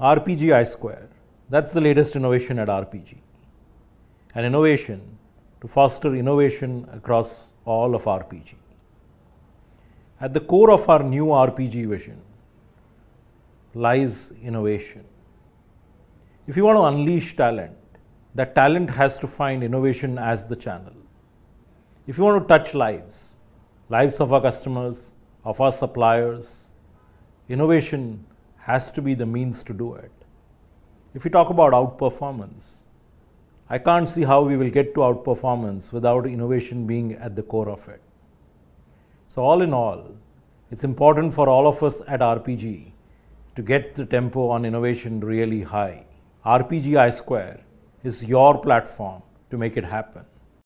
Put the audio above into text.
I square. That's the latest innovation at RPG. An innovation to foster innovation across all of RPG. At the core of our new RPG vision lies innovation. If you want to unleash talent, that talent has to find innovation as the channel. If you want to touch lives, lives of our customers, of our suppliers, innovation has to be the means to do it. If we talk about outperformance, I can't see how we will get to outperformance without innovation being at the core of it. So, all in all, it's important for all of us at RPG to get the tempo on innovation really high. RPG I square is your platform to make it happen.